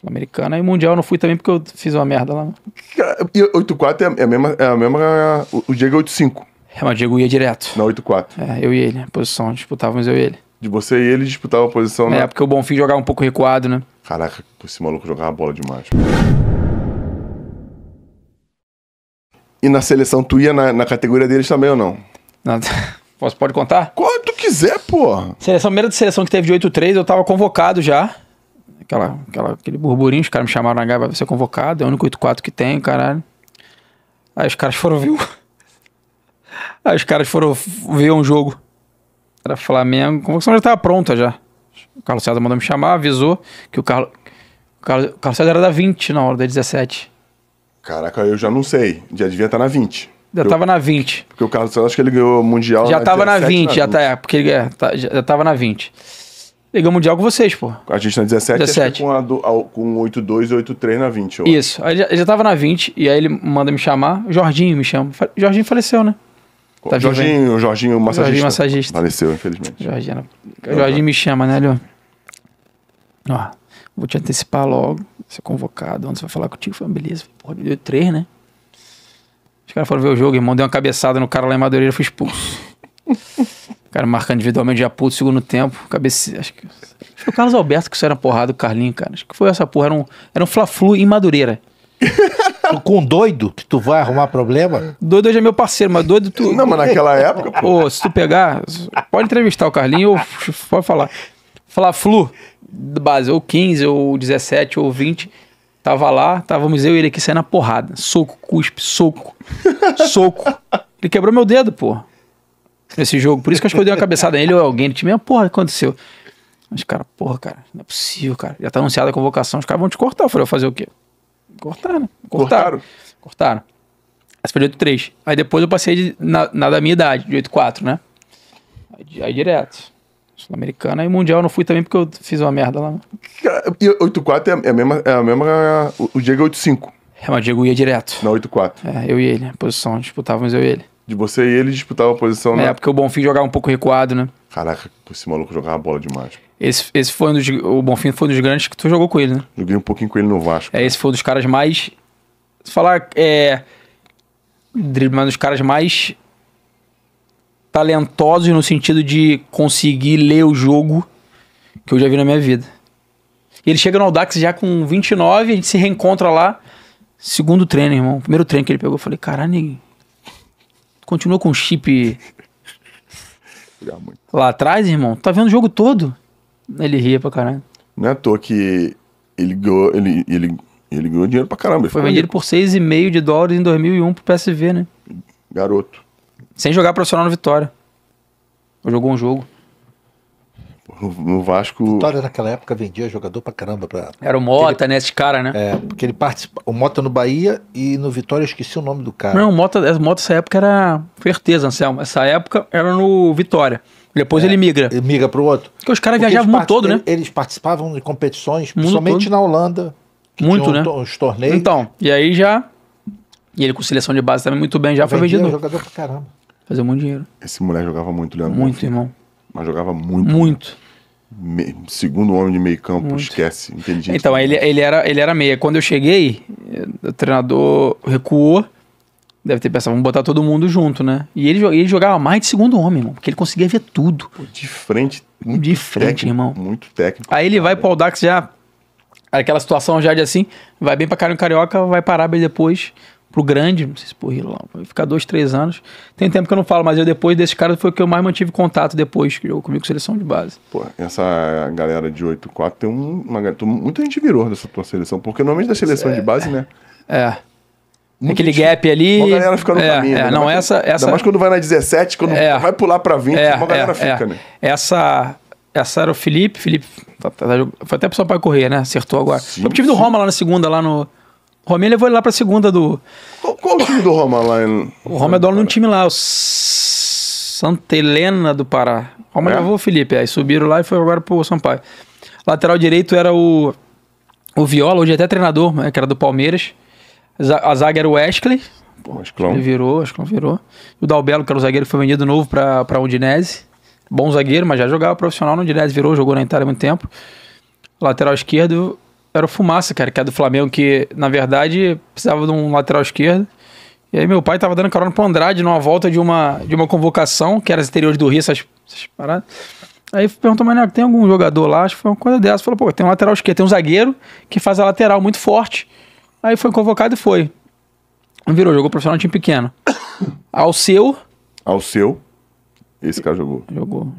Sul-Americana e Mundial eu não fui também porque eu fiz uma merda lá. E 8-4 é, é a mesma. É a mesma o Diego é 8-5. É, mas o Diego ia direto. Na 8-4. É, eu e ele. A posição disputávamos eu e ele. De você e ele disputavam a posição, né? É, porque o Bonfim jogava um pouco recuado, né? Caraca, esse maluco jogava bola demais. E na seleção, tu ia na, na categoria deles também ou não? Não. Posso, pode contar? Quanto quiser, porra. Seleção, primeira de seleção que teve de 8-3, eu tava convocado já aquela, aquela, aquele burburinho, os caras me chamaram na Gávea, pra ser convocado, é o único 84 que tem, caralho. Aí os caras foram ver. Aí os caras foram ver um jogo. Era Flamengo. A convocação já estava pronta já. O Carlos César mandou me chamar, avisou que o Carlos. O Carlos, o Carlos César era da 20 na hora da 17. Caraca, eu já não sei. Já devia estar tá na 20. Já tava na 20. Porque o Carlos César acho que ele ganhou o Mundial. Já na tava 17, na 20, na 20. já tá. É, porque ele é, tá, já, já tava na 20. Liga Mundial com vocês, pô. A gente na 17, 17. com, a do, a, com 82 e 83 na 20. Ó. Isso. Aí ele já tava na 20, e aí ele manda me chamar. Jorginho me chama. Jorginho faleceu, né? Tá Jorginho, o Jorginho, massagista. Jorginho, massagista. Faleceu, infelizmente. Jorginho, Jorginho me chama, né, Leon? Ó, vou te antecipar logo, ser convocado. Onde você vai falar contigo? Falei, ah, beleza. Porra, me deu 3, né? Os caras foram ver o jogo, irmão. Deu uma cabeçada no cara lá em Madureira, fui expulso. Cara, marcando individualmente já puto, segundo tempo, cabeça Acho que. Foi o Carlos Alberto que saiu na porrada, o Carlinho, cara. Acho que foi essa porra. Era um, era um Fla-Flu em Madureira. Com doido que tu vai arrumar problema? Doido hoje é meu parceiro, mas doido tu. Não, mas naquela época, pô. se tu pegar, pode entrevistar o Carlinho ou pode falar. Falar Flu, base, ou 15, ou 17, ou 20. Tava lá, távamos eu e ele aqui saindo na porrada. Soco, cuspe, soco, soco. Ele quebrou meu dedo, pô nesse jogo. Por isso que acho que eu dei uma cabeçada nele ou alguém no time. Ah, porra, aconteceu. Mas, cara, porra, cara, não é possível, cara. Já tá anunciada a convocação, os caras vão te cortar. Eu falei, vou fazer o quê? Cortar, né? Cortaram. Cortaram. Cortaram. Essa foi de 8-3. Aí depois eu passei de, na, na da minha idade, de 8-4, né? Aí, aí direto. Sul-Americana e Mundial eu não fui também porque eu fiz uma merda lá. Né? E 8.4 é, é a mesma. É a mesma o Diego é 8-5. É, mas o Diego ia direto. Na 8-4. É, eu e ele, a posição, disputávamos eu e ele de você e ele disputava a posição. É, na... porque o Bonfim jogava um pouco recuado, né? Caraca, esse maluco jogava bola demais. Esse, esse foi um dos. O Bonfim foi um dos grandes que tu jogou com ele, né? Joguei um pouquinho com ele no Vasco. É, esse foi um dos caras mais. Se falar. É. Um dos caras mais. talentosos no sentido de conseguir ler o jogo que eu já vi na minha vida. Ele chega no Audax já com 29, a gente se reencontra lá. Segundo treino, irmão. Primeiro treino que ele pegou, eu falei, caralho, Continuou com chip lá atrás, irmão. Tá vendo o jogo todo? Ele ria pra caramba. Não é à toa que ele ganhou, ele, ele, ele ganhou dinheiro pra caramba. Foi vendido por 6,5 de dólares em 2001 pro PSV, né? Garoto. Sem jogar profissional no Vitória. Jogou um jogo no Vasco. Vitória naquela época vendia jogador pra caramba. Pra... Era o Mota, ele... né? Esse cara, né? É, porque ele participa. O Mota no Bahia e no Vitória eu esqueci o nome do cara. Não, o Mota, o Mota essa época era. Certeza, Anselmo. Essa época era no Vitória. Depois é, ele migra. Ele migra pro outro. Porque os caras viajavam o mundo todo, né? Eles participavam de competições, principalmente na Holanda. Muito, né? Os torneios. Então, e aí já. E ele com seleção de base também muito bem, já foi vendido. jogador pra caramba. Fazer muito dinheiro. Esse moleque jogava muito, Leandro. Muito, irmão. Mas jogava muito. Muito. Me, segundo homem de meio campo, Muito. esquece. então, ele, ele, era, ele era meia. Quando eu cheguei, o treinador recuou. Deve ter pensado, vamos botar todo mundo junto, né? E ele, ele jogava mais de segundo homem, irmão, porque ele conseguia ver tudo. Pô, de frente, muito de frente, técnico, irmão. Muito técnico. Aí ele cara. vai pro Aldax já, aquela situação já de assim, vai bem pra Carinho Carioca, vai parar bem depois pro grande, não sei se pro Rio, lá, vai ficar dois, três anos. Tem tempo que eu não falo, mas eu depois desse cara foi o que eu mais mantive contato depois que jogou comigo seleção de base. Pô, essa galera de 8-4 tem um, galera. muita gente virou dessa tua seleção, porque normalmente da seleção é, de base, é. né? É. Muito Aquele gap ali. A galera fica no é, caminho. É, né? não, essa, essa. Ainda mais quando vai na 17, quando é, vai pular pra 20, é, galera é, fica, é. né? Essa essa era o Felipe. Felipe tá, tá, tá, foi até pro São Paulo correr, né? Acertou agora. Sim, foi time do Roma lá na segunda, lá no. Romê levou ele lá pra segunda do. Qual, o time do Roma lá? Em... O Roma é dono de um time lá, o Santa Helena do Pará. O Roma é? levou o Felipe, aí subiram lá e foi agora pro Sampaio. Lateral direito era o, o Viola, hoje é até treinador, né, que era do Palmeiras. A zaga era o Wesley. Pô, Asclão. Ele virou, acho que não virou. E o Dalbelo, que era o zagueiro, foi vendido novo pra, pra Udinese. Bom zagueiro, mas já jogava profissional no Udinese, virou, jogou na Itália há muito tempo. Lateral esquerdo, era o Fumaça, cara, que é do Flamengo, que na verdade precisava de um lateral esquerdo. E aí meu pai tava dando carona pro Andrade numa volta de uma, de uma convocação, que era as exteriores do Rio, essas, essas paradas. Aí perguntou, mas tem algum jogador lá? Acho que foi uma coisa dessa. Falou, pô, tem um lateral esquerdo, tem um zagueiro que faz a lateral muito forte. Aí foi convocado e foi. Virou, jogou profissional no time pequeno. Ao seu. Ao seu. Esse cara jogou. Jogou.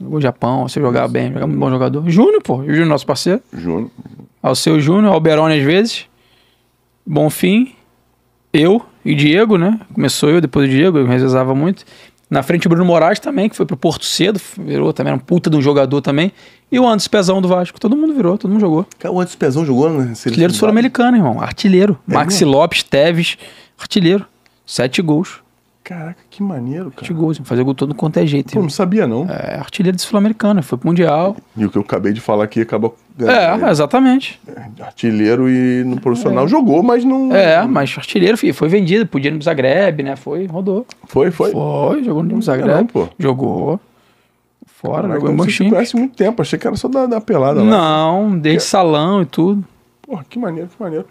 Jogou Japão, você jogava bem, jogava um bom jogador. Júnior, pô. Júnior, nosso parceiro. Júnior ao seu Júnior, ao Beroni às vezes, Bonfim, eu e Diego, né? Começou eu, depois o Diego, eu revezava muito. Na frente o Bruno Moraes também, que foi pro Porto cedo, virou também, era um puta de um jogador também. E o Anderson Pezão do Vasco, todo mundo virou, todo mundo jogou. O Anderson Pezão jogou né? Artilheiro sul-americano, irmão, artilheiro. É Maxi mesmo? Lopes, Teves, artilheiro. Sete gols. Caraca, que maneiro, cara. De gols, assim, fazer gol todo quanto é jeito. Pô, não sabia, não. É, artilheiro do Sul-Americano, foi pro Mundial. E, e o que eu acabei de falar aqui acabou. É, é exatamente. É, artilheiro e no é. profissional é. jogou, mas não. É, mas artilheiro foi, foi vendido, podia ir no Zagreb, né? Foi, rodou. Foi, foi? Foi, jogou no Zagreb. Não, pô. Jogou. Fora, Caraca, jogou em Você te conhece muito tempo, achei que era só da, da pelada lá. Não, desde que... salão e tudo. Porra, que maneiro, que maneiro.